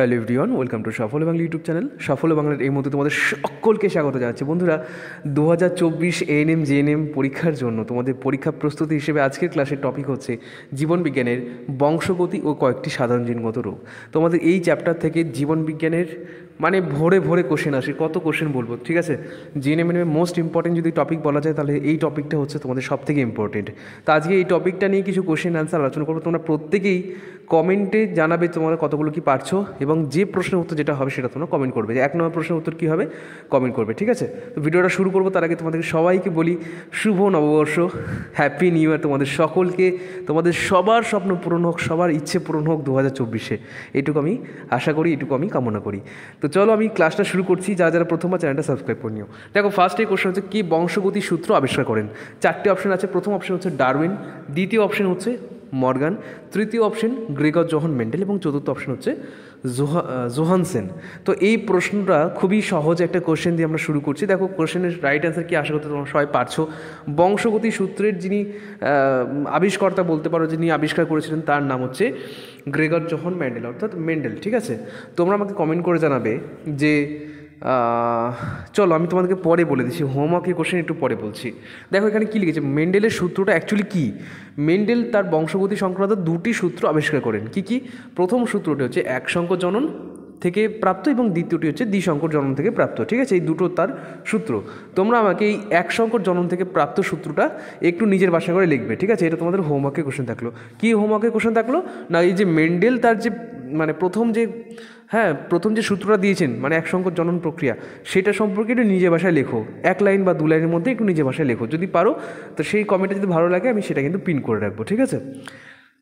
hello everyone welcome to সফল Bangla YouTube channel সফল বাংলার এই মধ্যে তোমাদের সকলকে স্বাগত জানাচ্ছি বন্ধুরা দু হাজার চব্বিশ এএনএম জেএনএম পরীক্ষার জন্য তোমাদের পরীক্ষা প্রস্তুতি হিসেবে আজকের ক্লাসের টপিক হচ্ছে জীবনবিজ্ঞানের বংশগতি ও কয়েকটি সাধারণ জিনগত রোগ তোমাদের এই চ্যাপ্টার থেকে জীবনবিজ্ঞানের মানে ভোরে ভোরে কোশ্চেন আসে কত কোশ্চেন বলবো ঠিক আছে জিএনএম এনএমে মোস্ট ইম্পর্টেন্ট যদি টপিক বলা যায় তাহলে এই টপিকটা হচ্ছে তোমাদের সব থেকে ইম্পর্টেন্ট তো আজকে এই টপিকটা নিয়ে কিছু কোশ্চেন আনসার আলোচনা করবো তোমরা প্রত্যেকেই কমেন্টে জানাবে তোমরা কতগুলো কি পারছো এবং যে প্রশ্নের উত্তর যেটা হবে সেটা তোমরা কমেন্ট করবে যে এক নম্বর প্রশ্নের উত্তর কী হবে কমেন্ট করবে ঠিক আছে তো ভিডিওটা শুরু করবো তার আগে তোমাদেরকে সবাইকে বলি শুভ নববর্ষ হ্যাপি নিউ ইয়ার তোমাদের সকলকে তোমাদের সবার স্বপ্ন পূরণ হোক সবার ইচ্ছে পূরণ হোক দু হাজার চব্বিশে এটুকু আমি আশা করি এটুকু আমি কামনা করি তো চলো আমি ক্লাসটা শুরু করছি যারা যারা প্রথমবার চ্যানেলটা সাবস্ক্রাইব করে নিও দেখো ফার্স্টে কোশ্চেন হচ্ছে কী বংশগতি সূত্র আবিষ্কার করেন চারটে অপশন আছে প্রথম অপশন হচ্ছে ডারউইন দ্বিতীয় অপশন হচ্ছে মর্গান তৃতীয় অপশন গ্রেগর জোহন মেন্ডেল এবং চতুর্থ অপশন হচ্ছে জোহা জোহানসেন তো এই প্রশ্নটা খুবই সহজ একটা কোশ্চেন দিয়ে আমরা শুরু করছি দেখো কোশ্চেনের রাইট অ্যান্সার কি আশা করতে তোমরা সবাই পারছো বংশগতি সূত্রের যিনি আবিষ্কর্তা বলতে পারো যিনি আবিষ্কার করেছিলেন তার নাম হচ্ছে গ্রেগর জোহন মেন্ডেল অর্থাৎ মেন্ডেল ঠিক আছে তোমরা আমাকে কমেন্ট করে জানাবে যে চলো আমি তোমাদেরকে পরে বলে দিচ্ছি হোমওয়ার্কের কোশ্চেন একটু পরে বলছি দেখো এখানে কী লিখেছে মেন্ডেলের সূত্রটা অ্যাকচুয়ালি কী মেন্ডেল তার বংশগতি সংক্রান্ত দুটি সূত্র আবিষ্কার করেন কি কি প্রথম সূত্রটি হচ্ছে এক সংখ্য জনন থেকে প্রাপ্ত এবং দ্বিতীয়টি হচ্ছে দ্বিশঙ্কর জনন থেকে প্রাপ্ত ঠিক আছে এই দুটো তার সূত্র তোমরা আমাকে এই এক সংকর জনন থেকে প্রাপ্ত সূত্রটা একটু নিজের বাসা করে লিখবে ঠিক আছে এটা তোমাদের হোমওয়ার্কে কোশ্চেন থাকলো কি হোমওয়ার্কে কোশ্চেন থাকলো না এই যে মেন্ডেল তার যে মানে প্রথম যে হ্যাঁ প্রথম যে সূত্রটা দিয়েছেন মানে সংকট জনন প্রক্রিয়া সেটা সম্পর্কে একটু নিজে ভাষায় লেখো এক লাইন বা দু লাইনের মধ্যে একটু নিজে ভাষায় লেখো যদি পারো তো সেই কমেন্টে যদি ভালো লাগে আমি সেটা কিন্তু পিন করে রাখবো ঠিক আছে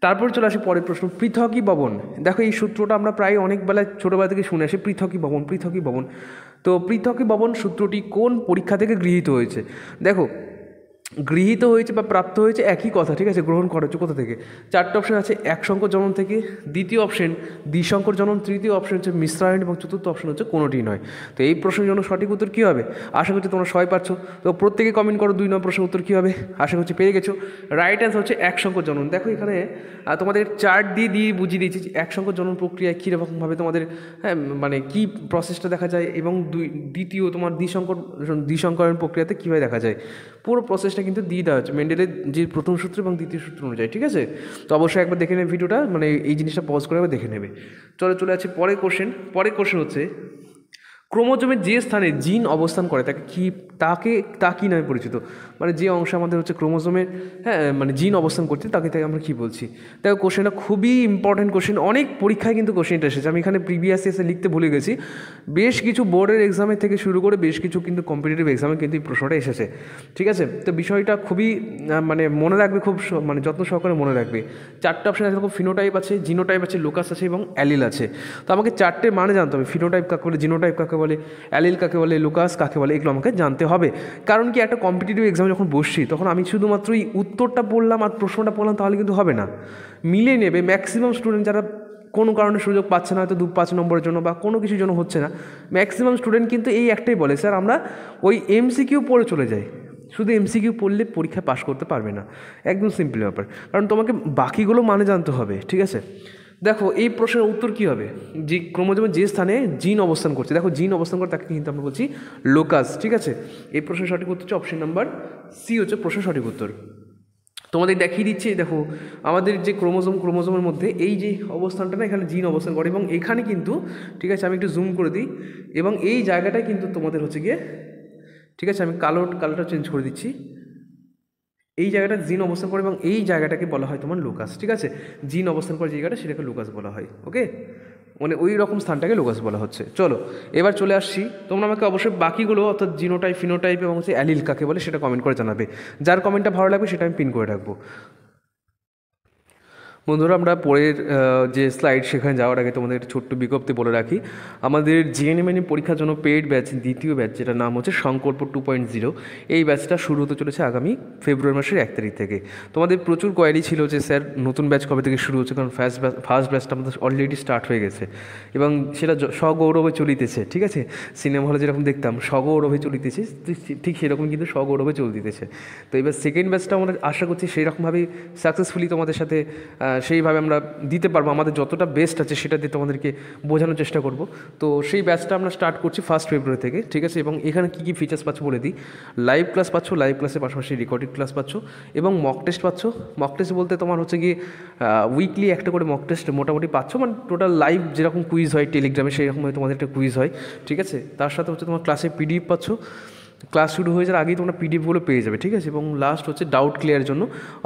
তারপর চলে আসে পরের প্রশ্ন পৃথকী ভবন দেখো এই সূত্রটা আমরা প্রায় অনেক বেলায় ছোটোবেলা থেকে শুনে আসি পৃথকী ভবন পৃথকী ভবন তো পৃথকী ভবন সূত্রটি কোন পরীক্ষা থেকে গৃহীত হয়েছে দেখো গৃহীত হয়েছে বা প্রাপ্ত হয়েছে একই কথা ঠিক আছে গ্রহণ করা হচ্ছে কোথা থেকে চারটে অপশন আছে এক সংকর জনন থেকে দ্বিতীয় অপশন দ্বিশঙ্কর জনন তৃতীয় অপশন হচ্ছে মিশ্রায়ণ এবং চতুর্থ অপশন হচ্ছে কোনোটি নয় তো এই প্রশ্নের জন্য সঠিক উত্তর কী হবে আশা করছি তোমরা সবাই পাচ্ছ তো প্রত্যেকে কমেন্ট করো দুই নম্বর প্রশ্নের উত্তর কী হবে আশা করছি পেয়ে গেছো রাইট অ্যান্সার হচ্ছে এক সংকর জনন দেখো এখানে তোমাদের চার্ট দিয়ে দিয়ে বুঝিয়ে দিয়েছি যে এক সংকর জনন প্রক্রিয়ায় কীরকমভাবে তোমাদের হ্যাঁ মানে কী প্রসেসটা দেখা যায় এবং দুই দ্বিতীয় তোমার দ্বিশঙ্কর দ্বিশঙ্করণ প্রক্রিয়াতে কীভাবে দেখা যায় পুরো প্রসেস জিনিসটা কিন্তু দিয়ে দেওয়া হচ্ছে মেন্ডেলের যে প্রথম সূত্র এবং দ্বিতীয় সূত্র অনুযায়ী ঠিক আছে তো অবশ্যই একবার দেখে নেবে ভিডিওটা মানে এই জিনিসটা পজ করে একবার দেখে নেবে চলো চলে আছে পরের কোশ্চেন পরে কোশ্চেন হচ্ছে ক্রোমোজোমে যে স্থানে জিন অবস্থান করে তাকে কি তাকে তা কী নামে পরিচিত মানে যে অংশ আমাদের হচ্ছে ক্রোমোজোমের হ্যাঁ মানে জিন অবস্থান করছে তাকে তাকে আমরা কী বলছি তাই কোশ্চেনটা খুবই ইম্পর্ট্যান্ট কোশ্চেন অনেক পরীক্ষায় কিন্তু কোশ্চেনটা এসেছে আমি এখানে প্রিভিয়াস এসে লিখতে ভুলে গেছি বেশ কিছু বোর্ডের এক্সামের থেকে শুরু করে বেশ কিছু কিন্তু কম্পিটিটিভ এক্সামে কিন্তু এই প্রশ্নটা এসেছে ঠিক আছে তো বিষয়টা খুবই মানে মনে রাখবে খুব মানে যত্ন সহকারে মনে রাখবে চারটে অপশান আছে খুব ফিনোটাইপ আছে জিনোটাইপ আছে লোকাস আছে এবং অ্যালিল আছে তো আমাকে চারটে মানে জানতে হবে ফিনোটাইপ কাকে করে জিনোটাইপ কাকে বলে অ্যালিল কাকে বলে লুকাস কাকে বলে এগুলো আমাকে জানতে হবে কারণ কি একটা কম্পিটিটিভ এক্সামে যখন বসছি তখন আমি শুধুমাত্র এই উত্তরটা পড়লাম আর প্রশ্নটা পড়লাম তাহলে কিন্তু হবে না মিলে নেবে ম্যাক্সিমাম স্টুডেন্ট যারা কোনো কারণে সুযোগ পাচ্ছে না হয়তো দু পাঁচ নম্বরের জন্য বা কোনো কিছুর জন্য হচ্ছে না ম্যাক্সিমাম স্টুডেন্ট কিন্তু এই একটাই বলে স্যার আমরা ওই এমসিকিউ পড়ে চলে যাই শুধু এমসিকিউ পড়লে পরীক্ষায় পাশ করতে পারবে না একদম সিম্পল ব্যাপার কারণ তোমাকে বাকিগুলো মানে জানতে হবে ঠিক আছে দেখো এই প্রশ্নের উত্তর কী হবে যে ক্রোমোজোমের যে স্থানে জিন অবস্থান করছে দেখো জিন অবস্থান করে তাকে কিন্তু আমরা বলছি লোকাস ঠিক আছে এই প্রশ্নের সঠিক উত্তর হচ্ছে অপশন নাম্বার সি হচ্ছে প্রশ্নের সঠিক উত্তর তোমাদের দেখিয়ে দিচ্ছে দেখো আমাদের যে ক্রোমোজোম ক্রোমোজোমের মধ্যে এই যে অবস্থানটা না এখানে জিন অবস্থান করে এবং এখানে কিন্তু ঠিক আছে আমি একটু জুম করে দিই এবং এই জায়গাটা কিন্তু তোমাদের হচ্ছে গিয়ে ঠিক আছে আমি কালো কালোটা চেঞ্জ করে দিচ্ছি এই জায়গাটা জিন অবস্থান করে এবং এই জায়গাটাকে বলা হয় তোমার লোকাস ঠিক আছে জিন অবস্থান করে যে জায়গাটা সেটাকে লোকাস বলা হয় ওকে মানে ওই রকম স্থানটাকে লোকাস বলা হচ্ছে চলো এবার চলে আসছি তোমরা আমাকে অবশ্যই বাকিগুলো অর্থাৎ জিনোটাইপ ফিনোটাইপ এবং হচ্ছে অ্যালিল কাকে বলে সেটা কমেন্ট করে জানাবে যার কমেন্টটা ভালো লাগবে সেটা আমি পিন করে রাখবো বন্ধুরা আমরা পরের যে স্লাইড সেখানে যাওয়ার আগে তোমাদের ছোট্ট বিজ্ঞপ্তি বলে রাখি আমাদের জিএনএমএনএ e পরীক্ষার জন্য পেড ব্যাচ দ্বিতীয় ব্যাচ যেটা নাম হচ্ছে শঙ্করপুর টু পয়েন্ট জিরো এই ব্যাচটা শুরু হতে চলেছে আগামী ফেব্রুয়ারি মাসের এক তারিখ থেকে তোমাদের প্রচুর কোয়ারি ছিল যে স্যার নতুন ব্যাচ কবে থেকে শুরু হচ্ছে কারণ ফার্স্ট ব্যাচ ফার্স্ট ব্যাচটা আমাদের অলরেডি স্টার্ট হয়ে গেছে এবং সেটা স্বগৌরবে চলিতেছে ঠিক আছে সিনেমা হলে যেরকম দেখতাম স্বগৌরবে চলিতেছে ঠিক সেরকম কিন্তু স্বগৌরবে চলতেছে তো এবার সেকেন্ড ব্যাচটা আমরা আশা করছি সেরকমভাবেই সাকসেসফুলি তোমাদের সাথে সেইভাবে আমরা দিতে পারবো আমাদের যতটা বেস্ট আছে সেটা দিয়ে তোমাদেরকে বোঝানোর চেষ্টা করব তো সেই ব্যাচটা আমরা স্টার্ট করছি ফার্স্ট ফেব্রুয়ারি থেকে ঠিক আছে এবং এখানে কী কী ফিচার্স পাচ্ছ বলে দিই লাইভ ক্লাস পাচ্ছ লাইভ ক্লাসের পাশাপাশি রেকর্ডেড ক্লাস পাচ্ছ এবং মক টেস্ট পাচ্ছ মক টেস্ট বলতে তোমার হচ্ছে গিয়ে উইকলি একটা করে মক টেস্ট মোটামুটি পাচ্ছ মানে টোটাল লাইভ যেরকম কুইজ হয় টেলিগ্রামে রকমভাবে তোমাদের একটা কুইজ হয় ঠিক আছে তার সাথে হচ্ছে তোমার ক্লাসে পিডিএফ পাচ্ছ ক্লাস শুরু হয়ে যাওয়ার আগেই তোমরা পিডিএফগুলো পেয়ে যাবে ঠিক আছে এবং লাস্ট হচ্ছে ডাউট ক্লিয়ার জন্য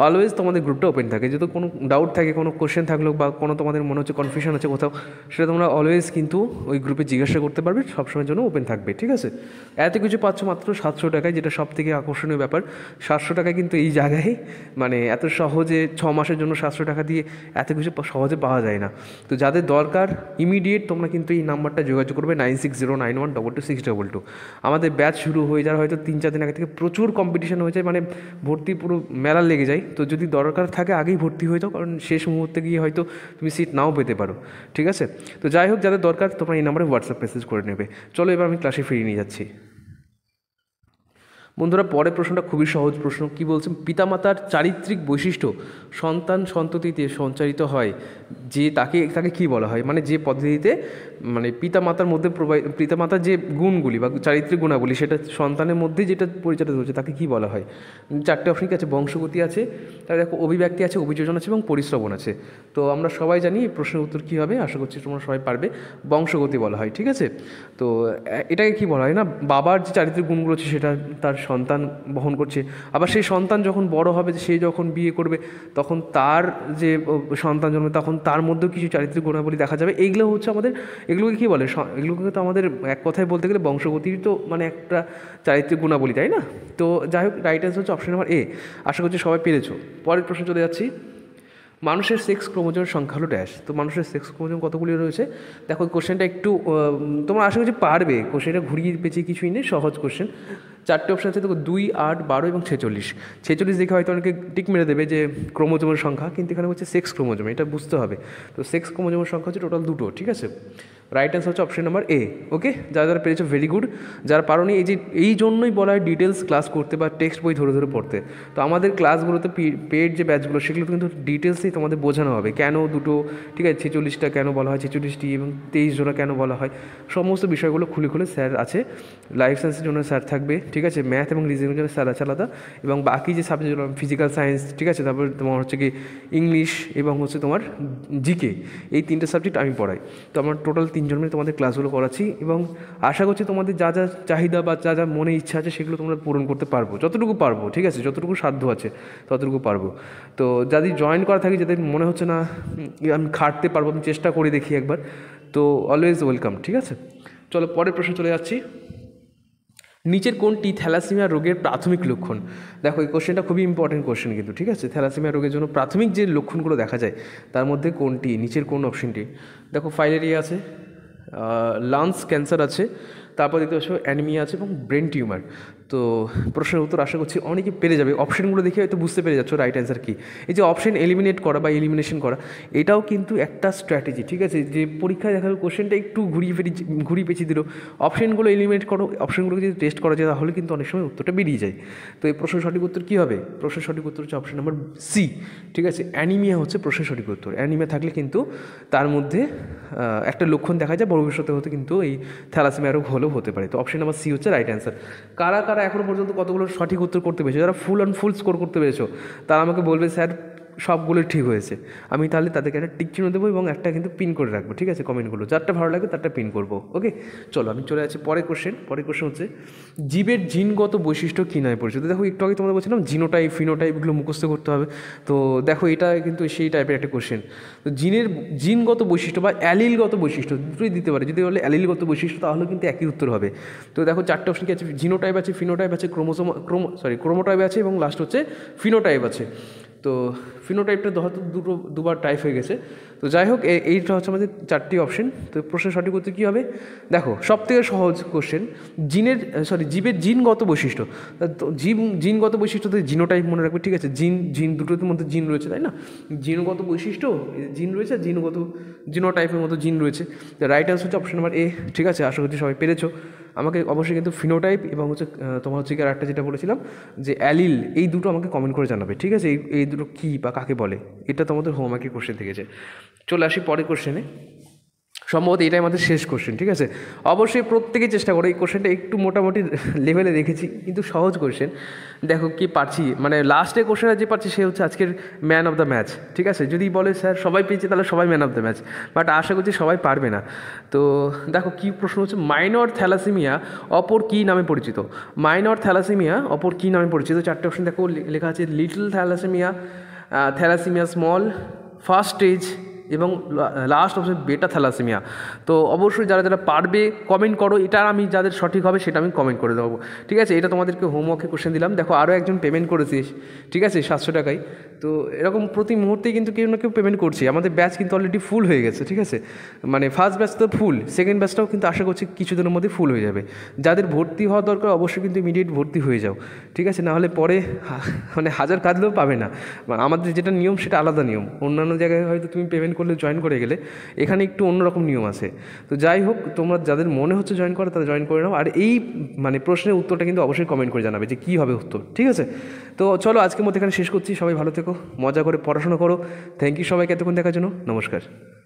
অলওয়েজ তোমাদের গ্রুপটা ওপেন থাকে যেহেতু কোনো ডাউট থাকে কোনো কোশ্চেন থাকলো বা কোনো তোমাদের মনে হচ্ছে কনফিউশন আছে কোথাও সেটা তোমরা অলওয়েজ কিন্তু ওই গ্রুপে জিজ্ঞাসা করতে পারবে সবসময়ের জন্য ওপেন থাকবে ঠিক আছে এত কিছু পাচ্ছ মাত্র সাতশো টাকায় যেটা সব থেকে আকর্ষণীয় ব্যাপার সাতশো টাকায় কিন্তু এই জায়গায় মানে এত সহজে ছ মাসের জন্য সাতশো টাকা দিয়ে এত কিছু সহজে পাওয়া যায় না তো যাদের দরকার ইমিডিয়েট তোমরা কিন্তু এই নাম্বারটা যোগাযোগ করবে nine six zero nine one double two six double two আমাদের ব্যাচ শুরু হয়ে যার হয়তো তিন চার দিন আগে থেকে প্রচুর কম্পিটিশান হয়ে যায় মানে ভর্তি পুরো মেলা লেগে যায় তো যদি দরকার থাকে আগেই ভর্তি হয়ে যাও কারণ শেষ মুহূর্তে গিয়ে হয়তো তুমি সিট নাও পেতে পারো ঠিক আছে তো যাই হোক যাদের দরকার তোমরা এই নাম্বারে হোয়াটসঅ্যাপ মেসেজ করে নেবে চলো এবার আমি ক্লাসে ফিরিয়ে নিয়ে যাচ্ছি বন্ধুরা পরের প্রশ্নটা খুবই সহজ প্রশ্ন কি বলছেন পিতামাতার চারিত্রিক বৈশিষ্ট্য সন্তান সন্ততিতে সঞ্চারিত হয় যে তাকে তাকে কি বলা হয় মানে যে পদ্ধতিতে মানে পিতামাতার মধ্যে প্রবাহ পিতামাতার যে গুণগুলি বা চারিত্রিক গুণাবলী সেটা সন্তানের মধ্যে যেটা পরিচালিত হচ্ছে তাকে কি বলা হয় চারটে অপশন কি আছে বংশগতি আছে তার দেখো অভিব্যক্তি আছে অভিযোজন আছে এবং পরিশ্রবণ আছে তো আমরা সবাই জানি প্রশ্নের উত্তর কী হবে আশা করছি তোমরা সবাই পারবে বংশগতি বলা হয় ঠিক আছে তো এটাকে কি বলা হয় না বাবার যে চারিত্রিক গুণগুলো আছে সেটা তার সন্তান বহন করছে আবার সেই সন্তান যখন বড় হবে সে যখন বিয়ে করবে তখন তার যে সন্তান জন্মে তখন তার মধ্যেও কিছু চারিত্রিক গুণাবলী দেখা যাবে এইগুলো হচ্ছে আমাদের এগুলোকে কী বলে এগুলোকে তো আমাদের এক কথায় বলতে গেলে বংশগতির তো মানে একটা চারিত্রিক গুণাবলী তাই না তো যাই হোক রাইট অ্যান্সার হচ্ছে অপশন নাম্বার এ আশা করছি সবাই পেরেছো পরের প্রশ্ন চলে যাচ্ছি মানুষের সেক্স ক্রোমোজোমের সংখ্যা হলো ড্যাশ তো মানুষের সেক্স ক্রোমোজোম কতগুলি রয়েছে দেখো কোশ্চেনটা একটু তোমার আশা করছি পারবে কোশ্চেনটা ঘুরিয়ে পেঁচিয়ে কিছুই নেই সহজ কোশ্চেন চারটে অপশান আছে দেখো দুই আট বারো এবং ছেচল্লিশ ছেচল্লিশ দেখে হয়তো অনেকে টিক মেরে দেবে যে ক্রোমোজোমের সংখ্যা কিন্তু এখানে হচ্ছে সেক্স ক্রোমোজোম এটা বুঝতে হবে তো সেক্স ক্রোমোজোমের সংখ্যা হচ্ছে টোটাল দুটো ঠিক আছে রাইট অ্যান্সার হচ্ছে অপশন নাম্বার এ ওকে যারা যারা পেরেছো ভেরি গুড যারা পারোনি এই যে এই জন্যই বলা হয় ডিটেলস ক্লাস করতে বা টেক্সট বই ধরে ধরে পড়তে তো আমাদের ক্লাসগুলোতে পেড যে ব্যাচগুলো সেগুলো কিন্তু ডিটেলসেই তোমাদের বোঝানো হবে কেন দুটো ঠিক আছে ছেচল্লিশটা কেন বলা হয় ছেচল্লিশটি এবং তেইশ জোড়া কেন বলা হয় সমস্ত বিষয়গুলো খুলে খুলে স্যার আছে লাইফ সায়েন্সের জন্য স্যার থাকবে ঠিক আছে ম্যাথ এবং রিজনের জন্য স্যার আছে আলাদা এবং বাকি যে সাবজেক্টগুলো ফিজিক্যাল সায়েন্স ঠিক আছে তারপর তোমার হচ্ছে কি ইংলিশ এবং হচ্ছে তোমার জিকে এই তিনটে সাবজেক্ট আমি পড়াই তো আমার টোটাল তিন তিনজন মিলে তোমাদের ক্লাসগুলো করাচ্ছি এবং আশা করছি তোমাদের যা যা চাহিদা বা যা যা মনে ইচ্ছা আছে সেগুলো তোমরা পূরণ করতে পারবো যতটুকু পারবো ঠিক আছে যতটুকু সাধ্য আছে ততটুকু পারবো তো যাদের জয়েন করা থাকে যাদের মনে হচ্ছে না আমি খাটতে পারবো আমি চেষ্টা করে দেখি একবার তো অলওয়েজ ওয়েলকাম ঠিক আছে চলো পরের প্রশ্ন চলে যাচ্ছি নিচের কোনটি থ্যালাসেমিয়া রোগের প্রাথমিক লক্ষণ দেখো এই কোশ্চেনটা খুবই ইম্পর্টেন্ট কোশ্চেন কিন্তু ঠিক আছে থ্যালাসিমিয়া রোগের জন্য প্রাথমিক যে লক্ষণগুলো দেখা যায় তার মধ্যে কোনটি নিচের কোন অপশনটি দেখো ফাইলেরিয়া আছে লাংস ক্যান্সার আছে তারপর দেখতে পাচ্ছ অ্যানিমিয়া আছে এবং ব্রেন টিউমার তো প্রশ্নের উত্তর আশা করছি অনেকে পেরে যাবে অপশানগুলো দেখে হয়তো বুঝতে পেরে যাচ্ছ রাইট অ্যান্সার কী এই যে অপশান এলিমিনেট করা বা এলিমিনেশন করা এটাও কিন্তু একটা স্ট্র্যাটেজি ঠিক আছে যে পরীক্ষায় দেখা গেল কোশ্চেনটা একটু ঘুরিয়ে ফিরি ঘুরিয়ে পেঁচিয়ে দিল অপশানগুলো এলিমিনেট করো অপশানগুলোকে যদি টেস্ট করা যায় তাহলে কিন্তু অনেক সময় উত্তরটা বেরিয়ে যায় তো এই প্রশ্নের সঠিক উত্তর কী হবে প্রশ্নের সঠিক উত্তর হচ্ছে অপশান নাম্বার সি ঠিক আছে অ্যানিমিয়া হচ্ছে প্রশ্নের সঠিক উত্তর অ্যানিমিয়া থাকলে কিন্তু তার মধ্যে একটা লক্ষণ দেখা যায় ভবিষ্যতে হতে কিন্তু এই থ্যালাসেমিয়া রোগ হলেও হতে পারে তো অপশান নাম্বার সি হচ্ছে রাইট অ্যান্সার কারা কারা এখনও পর্যন্ত কতগুলো সঠিক উত্তর করতে পেরেছো যারা ফুল অ্যান্ড ফুল স্কোর করতে পেরেছো তারা আমাকে বলবে স্যার সবগুলোই ঠিক হয়েছে আমি তাহলে তাদেরকে একটা টিক চিহ্ন দেবো এবং একটা কিন্তু পিন করে রাখবো ঠিক আছে কমেন্টগুলো যারটা ভালো লাগে তারটা পিন করবো ওকে চলো আমি চলে আসছি পরে কোশ্চেন পরে কোশ্চেন হচ্ছে জীবের জিনগত বৈশিষ্ট্য কী নয় পরিচিত দেখো একটু আগে তোমাদের বলছিলাম জিনোটাইপ ফিনোটাইপ এগুলো মুখস্থ করতে হবে তো দেখো এটা কিন্তু সেই টাইপের একটা কোশ্চেন তো জিনের জিনগত বৈশিষ্ট্য বা অ্যালিলগত বৈশিষ্ট্য দুটোই দিতে পারে যদি বলে অ্যালিলগত বৈশিষ্ট্য তাহলে কিন্তু একই উত্তর হবে তো দেখো চারটে অপশন কি আছে জিনোটাইপ আছে ফিনোটাইপ আছে ক্রোমোসোম ক্রোমো সরি ক্রোমোটাইপ আছে এবং লাস্ট হচ্ছে ফিনোটাইপ আছে তো ফিনোটাইপটা হয়তো দুটো দুবার টাইপ হয়ে গেছে তো যাই হোক এইটা হচ্ছে আমাদের চারটি অপশন তো প্রশ্ন সঠিক উত্তর কী হবে দেখো সব থেকে সহজ কোশ্চেন জিনের সরি জীবের জিনগত বৈশিষ্ট্য তো জীব জিনগত বৈশিষ্ট্যতে জিনোটাইপ মনে রাখবে ঠিক আছে জিন জিন দুটোর মধ্যে জিন রয়েছে তাই না জিনগত বৈশিষ্ট্য জিন রয়েছে জিনগত জিনোটাইপের মতো জিন রয়েছে রাইট অ্যান্সার হচ্ছে অপশন নাম্বার এ ঠিক আছে আশা করছি সবাই পেরেছো আমাকে অবশ্যই কিন্তু ফিনোটাইপ এবং হচ্ছে তোমার হচ্ছে আর একটা যেটা বলেছিলাম যে অ্যালিল এই দুটো আমাকে কমেন্ট করে জানাবে ঠিক আছে এই এই দুটো কী বা কাকে বলে এটা তোমাদের হোমওয়ার্কের কোশ্চেন থেকেছে চলে আসি পরের কোশ্চেনে সম্ভবত এটাই আমাদের শেষ কোশ্চেন ঠিক আছে অবশ্যই প্রত্যেকেই চেষ্টা করো এই কোশ্চেনটা একটু মোটামুটি লেভেলে রেখেছি কিন্তু সহজ কোশ্চেন দেখো কি পারছি মানে লাস্টে কোশ্চেনটা যে পারছি সে হচ্ছে আজকের ম্যান অফ দ্য ম্যাচ ঠিক আছে যদি বলে স্যার সবাই পেয়েছে তাহলে সবাই man of the match but আশা করছি সবাই পারবে না তো দেখো কি প্রশ্ন হচ্ছে মাইনর থ্যালাসেমিয়া অপর কী নামে পরিচিত মাইনর থ্যালাসেমিয়া অপর কী নামে পরিচিত চারটে অপশন দেখো লেখা আছে little thalassemia thalassemia small first stage এবং লাস্ট অপশন বেটা থ্যালাসেমিয়া তো অবশ্যই যারা যারা পারবে কমেন্ট করো এটা আমি যাদের সঠিক হবে সেটা আমি কমেন্ট করে দেবো ঠিক আছে এটা তোমাদেরকে হোমওয়ার্কে কোশ্চেন দিলাম দেখো আরও একজন পেমেন্ট করেছিস ঠিক আছে সাতশো টাকায় তো এরকম প্রতি মুহূর্তে কিন্তু কেউ না কেউ পেমেন্ট করছে আমাদের ব্যাচ কিন্তু অলরেডি ফুল হয়ে গেছে ঠিক আছে মানে ফার্স্ট ব্যাচ তো ফুল সেকেন্ড ব্যাচটাও কিন্তু আশা করছি কিছুদিনের মধ্যে ফুল হয়ে যাবে যাদের ভর্তি হওয়া দরকার অবশ্যই কিন্তু ইমিডিয়েট ভর্তি হয়ে যাও ঠিক আছে নাহলে পরে মানে হাজার কাঁদলেও পাবে না মানে আমাদের যেটা নিয়ম সেটা আলাদা নিয়ম অন্যান্য জায়গায় হয়তো তুমি পেমেন্ট করলে জয়েন করে গেলে এখানে একটু অন্যরকম নিয়ম আছে তো যাই হোক তোমরা যাদের মনে হচ্ছে জয়েন করা তারা জয়েন করে নাও আর এই মানে প্রশ্নের উত্তরটা কিন্তু অবশ্যই কমেন্ট করে জানাবে যে কী হবে উত্তর ঠিক আছে তো চলো আজকের মতো এখানে শেষ করছি সবাই ভালো থেকো মজা করে পড়াশোনা করো থ্যাংক ইউ সবাইকে এতক্ষণ দেখার জন্য নমস্কার